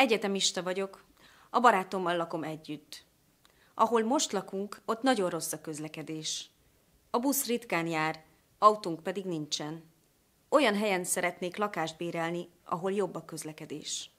Egyetemista vagyok, a barátommal lakom együtt. Ahol most lakunk, ott nagyon rossz a közlekedés. A busz ritkán jár, autónk pedig nincsen. Olyan helyen szeretnék lakást bérelni, ahol jobb a közlekedés.